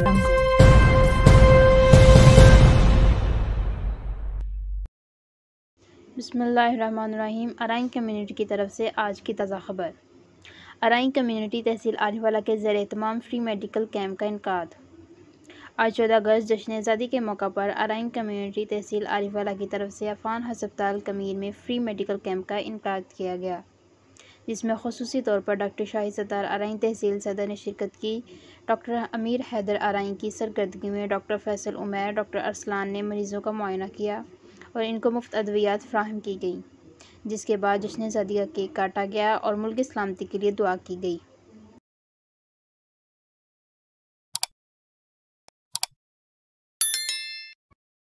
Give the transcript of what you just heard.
बसमीम अरइन कम्युनिटी की तरफ से आज की ताज़ा खबर अरइन कम्युनिटी तहसील आने के ज़र तमाम फ्री मेडिकल कैंप का इनका आज चौदह अगस्त जश्न आज़ादी के मौका पर अरइन कम्युनिटी तहसील आरिफवाला की तरफ से अफान हस्पताल कमीर में फ्री मेडिकल कैंप का इनका किया गया जिसमें खसूसी तौर पर डॉक्टर शाहिद सदार आरई तहसील सदर ने शिरकत की डॉक्टर अमीर हैदर आरई की सरगर्दगी में डॉक्टर फैसल उमैर डॉक्टर अरसलान ने मरीज़ों का मुआयना किया और इनको मुफ्त अद्वियात फ्राहम की गई जिसके बाद जश्न सदी का केक काटा गया और मुल्क सलामती के लिए दुआ की गई